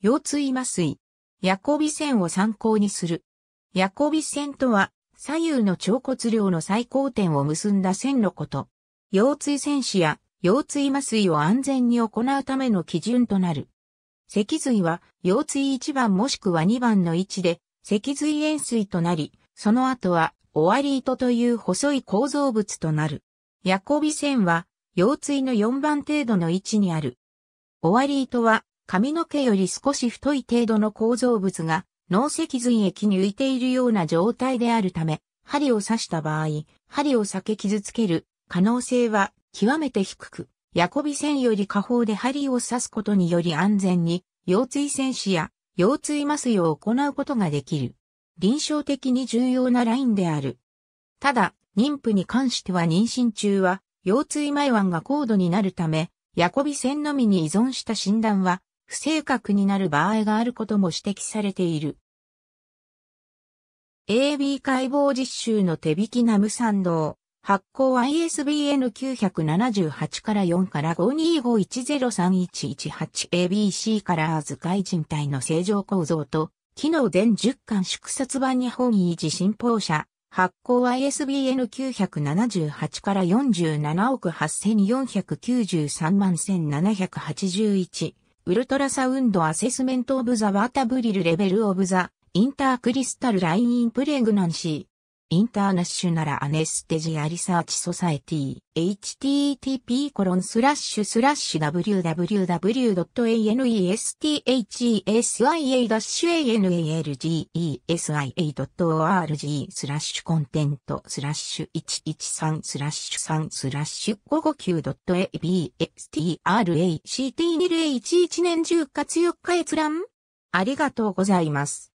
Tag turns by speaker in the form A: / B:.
A: 腰
B: 椎麻酔、ヤコビ線を参考にする。ヤコビ線とは、左右の腸骨量の最高点を結んだ線のこと。腰椎線視や腰椎麻酔を安全に行うための基準となる。脊髄は腰椎1番もしくは2番の位置で脊髄円錐となり、その後はオアリートという細い構造物となる。ヤコビ線は腰椎の4番程度の位置にある。オアリートは髪の毛より少し太い程度の構造物が脳脊髄液に浮いているような状態であるため、針を刺した場合、針を避け傷つける可能性は極めて低く、ヤコビ線より下方で針を刺すことにより安全に、腰椎戦死や腰椎麻酔を行うことができる。臨床的に重要なラインである。ただ、妊婦に関しては妊娠中は、腰椎前腕が高度になるため、ヤコビ線のみに依存した診断は不正確になる場合があることも指摘されている。AB 解剖実習の手引きナム産道。発行 ISBN 978から4から 525103118ABC からズ外人体の正常構造と、機能全10巻縮刷版日本維持信報者、発行 ISBN 978から47億8493万1781。ウルトラサウンドアセスメントオブザワータブリルレベルオブザインタークリスタルラインインプレグナンシーインターナッショナルアネステジアリサーチソサエティ、http コロンスラッシュスラッシュ www.anestsia-analgesia.org h スラッシュコンテントスラッシュ113スラッシュ3スラッシュ 559.abstract2011 年10月4日閲覧
A: ありがとうございます。